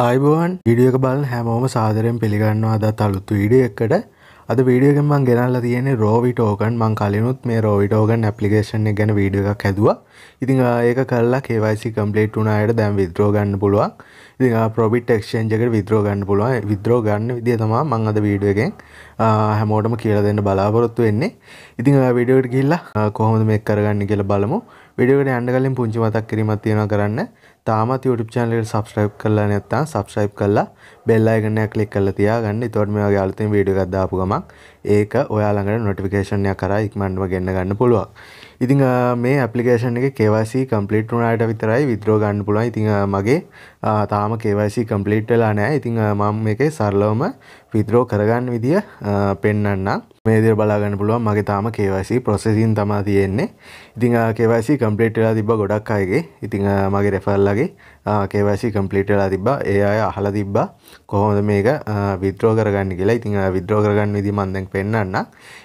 ආයිබෝන් විඩියක බල හැමෝම සාදරයෙන් පිළිගන්නවා අදත් අලුත්තු විඩිය එකට අද වීඩියගෙන් මං ගෙනල්ලා තියෙන්නේ රෝවි ටෝකන් මං කලිනුත් මේ රෝවි ටෝකන් ඇප්ලිකේෂන් එක ගැන වීඩියෝ එකක් හැදුවා. ඉතින් ඒක කරලා KYC කම්ප්ලීට් වුණ අයට දැන් විත්ඩ්‍රෝ ගන්න පුළුවන්. ඉතින් ප්‍රොෆිට් එක්ස්චේන්ජ් එකට විත්ඩ්‍රෝ ගන්න පුළුවන්. විත්ඩ්‍රෝ ගන්න විදිය තමයි මං අද වීඩියෝ එකෙන් හැමෝටම කියලා දෙන්න බලාපොරොත්තු වෙන්නේ. ඉතින් වීඩියෝ එකට ගිහිල්ලා කොහොමද මේක කරගන්නේ කියලා බලමු. වීඩියෝ එකට යන්න කලින් පුංචි මතක් කිරීමක් තියෙනවා කරන්න. තාමත් YouTube channel එකට subscribe කරලා නැත්නම් subscribe කරලා bell icon එක click කරලා තියාගන්න. එතකොට මේ වගේ අලුතින් වීඩියෝ එකක් දාපු ගමන් ඒක ඔයා ළඟට notification එකක් කරා ඉක්මනටම ගෙන්න ගන්න පුළුවන්. ඉතිං මේ ඇපලිකේෂන් එක කෙවසි කම්පලිට් වුනාට විතරයි විද්‍රෝ ගන්න පුළුවන් ඉතිං මගේ තාම කෙවසි කම්පලිට් වෙලා නෑ ඉතිං මම එක සරලවම විද්‍රෝ කරගන්න විදිිය පෙන්න්න මේදර බලාගන්න පුළුවන් මගේ තාම කෙවසි ප්‍රොසෙසින් තමා තියෙන්නේ ඉතිං කෙවසි කම්පලිට් වෙලා තිබ ගොඩක් අයගේ ඉතිං මගේ රැෆල්ල ලගේ කේවසි කම්පලිටලා තිබ ඒ අය අහල තිබ්බා කොහොමද මේක විද්‍රෝ කරගන්න කියලා ඉතිං විද්‍රෝ කරගන්න විදි මන්දැක් පෙන්න්න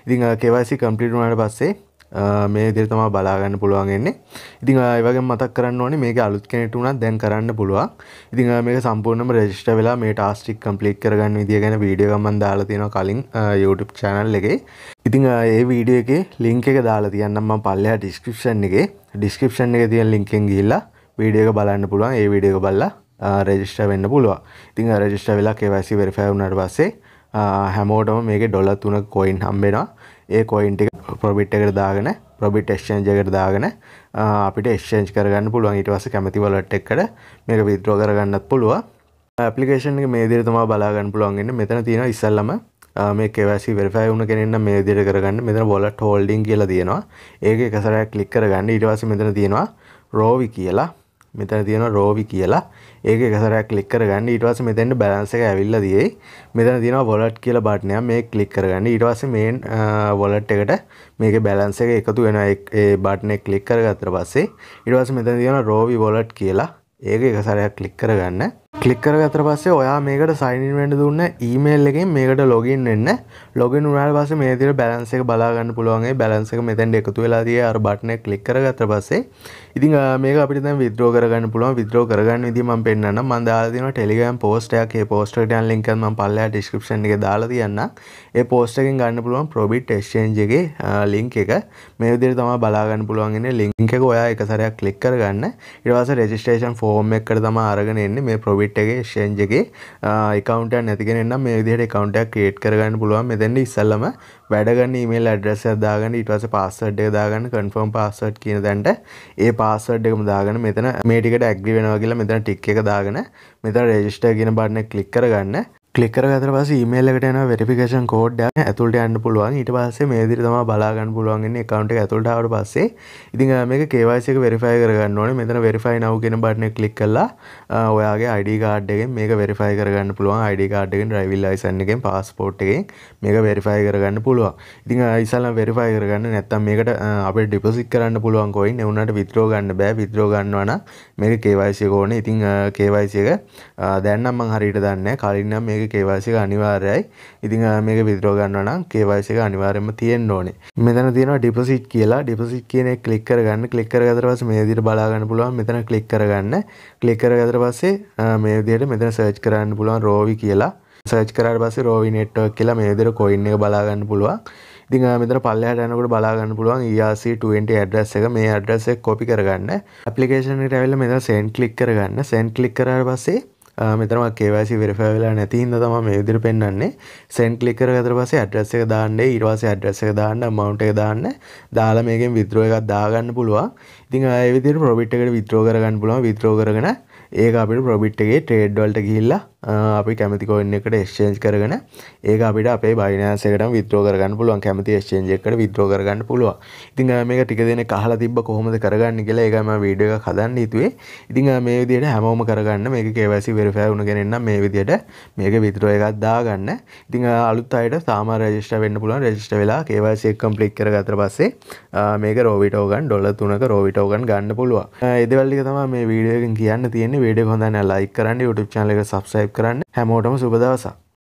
ඉතිං කෙවසි කම්පලිටුනට පස්සේ මේ දෙර තමා බලාගන්න පුළුවන්න්නේ ඉතිං ඒවගේ මතක් කරන්න ඕනේ මේක අලුත් කෙනෙට වුණත් දැන් කරන්න පුළුවන් ඉතිං මේක සම්පූර්ණම රෙජිස්ට වෙලා මේ ටාස්ටික් කම්පලික් කරගන්න විදිිය ගැන වීඩියගමන් දාලා තියෙන කලින් YouTube චැනල් එකේ ඉතිං ඒ වීඩිය එක ලිංක එක දාලා තියන්නම්ම පල්ලයා ඩිස්ක්‍රපෂන් එක ඩිස්ක්‍රපෂන් එක තියන් ලිංකෙන් ගිල්ලා වීඩියක බලන්න පුළුවන් ඒ වීඩියක බල්ලා රෙජිස්ට වෙන්න පුළුව ඉතිං රජිස්ට වෙලා කෙවැසි වෙරිෆෑවුනට පස්සේ හැමෝටම මේක ඩොල තුන කොයින් හම්බෙනවා ඒ කොයින්ටික ප්‍රබිට් එකට දාගෙන ප්‍රබිට් එක්ෂන්ජ එකට දාගෙන අපිට එක්ෂන්ජ් කරගන්න පුළුවන් ඊට පස්සේ කැමති වලට එක්කට මේක විත්‍රෝ කරගන්නත් පුළුවන් ඇපලිකේෂන් එක මේ විදිහට තමයි බලා ගන්න පුළුවන් වෙන්නේ මෙතන තියෙනවා ඉස්සල්ලාම මේ KYC verify වුණ කෙනෙන්න මේ විදිහට කරගන්න මෙතන wallet holding කියලා තියෙනවා ඒක එක සැරයක් ක්ලික් කරගන්න ඊට පස්සේ මෙතන තියෙනවා rovi කියලා මෙතන තියෙන රෝවි කියලා ඒක එකසරයක් ලික් කරගන්න ඊට පස්සේ මෙතෙන්ට බැලන්ස් එක ඇවිල්ලා දියේ මෙතන තියෙනවා wallet කියලා බටන් එක මේක ක්ලික් කරගන්න ඊට පස්සේ මේන් wallet එකට මේකේ බැලන්ස් එක එකතු වෙනවා ඒ බටන් එක ක්ලික් කරගත්තට පස්සේ ඊට පස්සේ මෙතන තියෙනවා රෝවි wallet කියලා ඒක එකසරයක් ක්ලික් කරගන්න කලික්කර ගතර පස්සේ ඔයා මේකට සයිනින්වැඩ දුන්න ඊමේල් එකින් මේකට ලොගින් වෙන්න ලොගින් උනාට පස්ස මේ තිර බැලන්ස එක බලාගන්න පුළුවන්ගේ බැලන්ස එක මෙතැන්ට එකතු වෙලාදී අර බට්න කලික්කර ගතර පස්සේ ඉතින් මේක අපිට දැන් විද්‍රෝ කරගන්න පුළුවන් විද්‍රෝ කරගන්න විදිහ මම පෙන්නන්න මම දාලා තියෙනවා ටෙලිග්‍රෑම් පෝස්ට් එකක් ඒ පෝස්ට් එකට යන ලින්ක් එක මම පල්ලෙහා ඩිස්ක්‍රිප්ෂන් එකේ දාලා තියන්න ඒ පෝස්ට් එකෙන් ගන්න පුළුවන් ප්‍රොබිට් එක්ස්චේන්ජ් එකේ ලින්ක් එක මේ විදිහට තමයි බලාගන්න පුළුවන් ඉන්නේ ලින්ක් එක ඔයා එක සැරයක් ක්ලික් කරගන්න ඊට පස්සේ රෙජිස්ට්‍රේෂන් ෆෝම් එකකට තමයි අරගෙන එන්නේ මේ ප්‍රොබිට් බිට්ගේ ෂෙන්ජගේ එකකවන්ට නැතිගෙනන්න මේ විදිහට කවන්ටක් ක්‍රේට් කරගන්න පුළුවන් මෙතැන්න ඉස්සල්ලම වැඩගන්න මේල් ඇඩ්‍රෙස දාගන්න ඉටවස පස්සඩ් එක දාගන්න කන්ෆර්ම් පස්සට් කියන දැන්ට ඒ පස්සඩ් එකම දාගන මෙතන මේටිකට ඇග්‍රි වෙනවා කියලා මෙතන ටික් එක දාගන මෙතන රෙජිස්ටර් කියන බාන්න කලික් කරගන්න ලිකර අතර පස මේලකට න වෙරිිකේෂන් කෝඩ් ඇතුළට අන්න පුළුවන් ඊට පස්සේ මේදිරි තම බලාගන්න පුළුවන්ගන්න එකකවන්ට ඇතුළට අවට පස්සේ ඉතින් මේක කේවාසික වෙරිෆයි කරගන්න ඕන මෙතන වෙරිෆයි නව කියෙන බටන කලික් කල්ලා ඔයාගේ අඩි කාඩ්ගෙන් මේක වෙරිෆයි කරගන්න පුළුවන් අඩි කාඩ්ගෙන් රයිවිල් අයිසන්ගෙන් පස්පෝට්ගෙන් මේක වෙරිෆයි කරගන්න පුළුවන් ඉතින් අයිසල්ලා වෙරිෆයි කරගන්න නැත්තම් මේකට අප ඩිපසික් කරන්න පුළුවන් කොයින් එවුනට විතරෝ ගන්න බෑ විතරෝ ගන්නවන මේක කේවයිසික ඕන ඉතිං කේවයිසික දැන්නම් මං හරිට දන්න කලින්නම් මේක කේවාසික අනිවාර්යයි ඉතිං මේක විදරෝගන්නනම් කේවාසික අනිවාර්යම තියෙන් ඕනේ මෙතන තියෙන ඩිපසිට් කියලා ඩිපසිට් කියන කලික් කරගන්න කලික් කරගතර පස්සේ මේ විදිහට බලා ගන්න පුළුවන් මෙතන ක්ලික් කරගන්න ක්ලික් කරගතර පස්සේ මේ විදිහට මෙතන සර්ච් කරන්න පුළුවන් රෝවි කියලා සර්ච් කරාට පස්සේ රෝවි නෙට්වර්ක් කියලා මේ විදිහට කොයින් එක බලා ගන්න පුළුවන් ඉතින් මෙතන පල්ලෙහාට යනකොට බලා ගන්න පුළුවන් ERC20 ඇඩ්‍රස් එක මේ ඇඩ්‍රස් එක කොපි කරගන්න ඇප්ලිකේෂන් එකට ඇවිල්ලා මෙතන send click කරගන්න send click කරාට පස්සේ මෙතනම KYC verify වෙලා නැති හින්දා තමයි මේ විදිහට පෙන්වන්නේ send click කරලා ඊට පස්සේ address එක දාන්න ඊට පස්සේ address එක දාන්න amount එක දාන්න දාලා මේකෙන් withdraw එකක් දාගන්න පුළුවන් ඉතින් ඒ විදිහට profit එකට withdraw කරගන්න පුළුවන් withdraw කරගෙන ඒක අපිට profit එකේ trade වලට ගිහිල්ලා අපි කැමතිකොන්න එකට එක්ෂේන්ජ් කරගෙන ඒක අපිට අපේ බයිනසකට විතරෝ කරගන්න පුළුවන් කැමති ේන්ජ එකට විතරෝ කරගන්න පුළුව ඉතින් මේක ටික දෙන කහලා තිබ කොහොමද කරගන්න කියලා ඒකම වීඩිය එක කදන්න යුතුවේ ඉතින් මේ විදියට හැමෝම කරගන්න මේක කේවසි වෙරිෆෑවුණ ගෙනන්න මේ විදියට මේක විතරෝ එකත් දාගන්න ඉතිං අලුත් අයට සාම රජිෂ්ට වෙන්න පුළුවන් රජිෂ්ට වෙලා කේවසි එක්කම් පලික් කරගතර පස්සේ මේක රෝවිටෝගන් ඩොල තුනක රෝවිටෝගන් ගන්න පුළුව එදවල්ලි තම මේ වීඩියකින් කියන්න තියෙන වීඩිය හොඳන්න ලයි කරන්න YouTube චනල එක සබස්යිප් කරන්න හැමෝටම සුබදවසා